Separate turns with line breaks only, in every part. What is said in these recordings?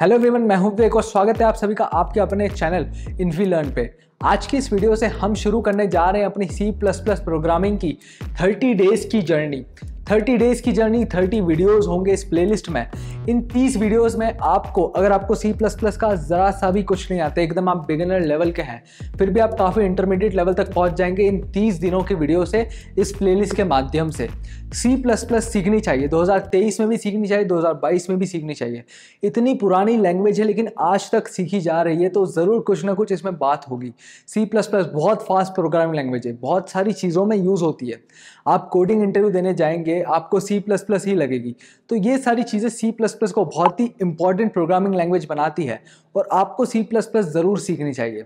hello everyone मैं हूं विवेक और स्वागत है आप सभी का आपके अपने चैनल इन्फी लर्न पे आज की इस वीडियो से हम शुरू करने जा रहे हैं अपनी सी प्लस प्लस प्रोग्रामिंग की थर्टी डेज की जर्नी थर्टी डेज की जर्नी थर्टी वीडियोस होंगे इस प्लेलिस्ट में इन 30 वीडियोस में आपको अगर आपको सी प्लस प्लस का ज़रा सा भी कुछ नहीं आता एकदम आप बिगिनर लेवल के हैं फिर भी आप काफ़ी इंटरमीडिएट लेवल तक पहुंच जाएंगे इन 30 दिनों के वीडियो से इस प्लेलिस्ट के माध्यम से सी प्लस प्लस सीखनी चाहिए 2023 में भी सीखनी चाहिए 2022 में भी सीखनी चाहिए इतनी पुरानी लैंग्वेज है लेकिन आज तक सीखी जा रही है तो ज़रूर कुछ ना कुछ इसमें बात होगी सी प्लस प्लस बहुत फास्ट प्रोग्रामिंग लैंग्वेज है बहुत सारी चीज़ों में यूज़ होती है आप कोडिंग इंटरव्यू देने जाएंगे आपको सी प्लस प्लस ही लगेगी तो ये सारी चीज़ें सी प्लस प्लस को बहुत ही इंपॉर्टेंट प्रोग्रामिंग लैंग्वेज बनाती है और आपको सी प्लस प्लस ज़रूर सीखनी चाहिए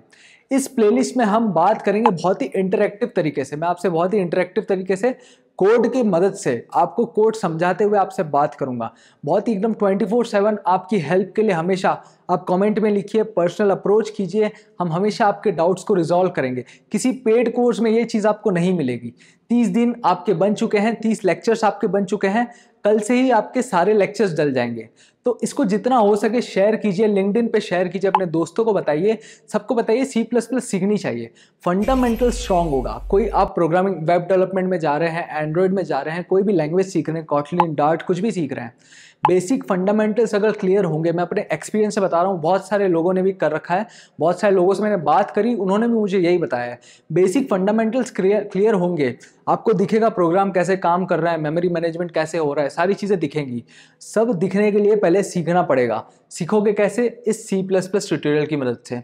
इस प्लेलिस्ट में हम बात करेंगे बहुत ही इंटरेक्टिव तरीके से मैं आपसे बहुत ही इंटरेक्टिव तरीके से कोड की मदद से आपको कोड समझाते हुए आपसे बात करूंगा बहुत ही एकदम 24/7 आपकी हेल्प के लिए हमेशा आप कमेंट में लिखिए पर्सनल अप्रोच कीजिए हम हमेशा आपके डाउट्स को रिजॉल्व करेंगे किसी पेड कोर्स में ये चीज़ आपको नहीं मिलेगी तीस दिन आपके बन चुके हैं तीस लेक्चर्स आपके बन चुके हैं कल से ही आपके सारे लेक्चर्स डल जाएंगे तो इसको जितना हो सके शेयर कीजिए लिंकडिन पे शेयर कीजिए अपने दोस्तों को बताइए सबको बताइए सी प्लस प्लस सीखनी चाहिए फंडामेंटल स्ट्रांग होगा कोई आप प्रोग्रामिंग वेब डेवलपमेंट में जा रहे हैं एंड्रॉयड में जा रहे हैं कोई भी लैंग्वेज सीख रहे हैं कॉटलिन डार्ट कुछ भी सीख रहे हैं बेसिक फंडामेंटल्स अगर क्लियर होंगे मैं अपने एक्सपीरियंस से बता रहा हूँ बहुत सारे लोगों ने भी कर रखा है बहुत सारे लोगों से मैंने बात करी उन्होंने भी मुझे यही बताया है बेसिक फंडामेंटल्स क्लियर होंगे आपको दिखेगा प्रोग्राम कैसे काम कर रहा है मेमोरी मैनेजमेंट कैसे हो रहा है सारी चीज़ें दिखेंगी सब दिखने के लिए पहले सीखना पड़ेगा सीखोगे कैसे इस सी प्लस प्लस ट्यूटोरियल की मदद से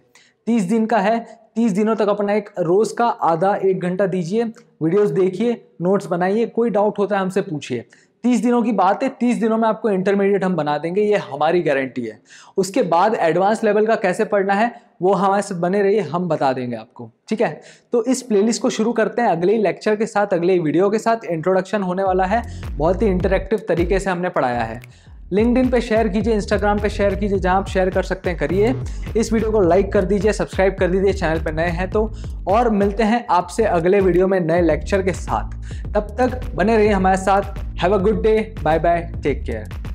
तीस दिन का है तीस दिनों तक अपना एक रोज़ का आधा एक घंटा दीजिए वीडियोस देखिए नोट्स बनाइए कोई डाउट होता है हमसे पूछिए तीस दिनों की बात है तीस दिनों में आपको इंटरमीडिएट हम बना देंगे ये हमारी गारंटी है उसके बाद एडवांस लेवल का कैसे पढ़ना है वो हमारे साथ बने रहिए हम बता देंगे आपको ठीक है तो इस प्लेलिस्ट को शुरू करते हैं अगले लेक्चर के साथ अगले वीडियो के साथ इंट्रोडक्शन होने वाला है बहुत ही इंटरेक्टिव तरीके से हमने पढ़ाया है लिंकड पे शेयर कीजिए इंस्टाग्राम पे शेयर कीजिए जहाँ आप शेयर कर सकते हैं करिए इस वीडियो को लाइक कर दीजिए सब्सक्राइब कर दीजिए चैनल पर नए हैं तो और मिलते हैं आपसे अगले वीडियो में नए लेक्चर के साथ तब तक बने रहिए हमारे साथ have a good day bye bye take care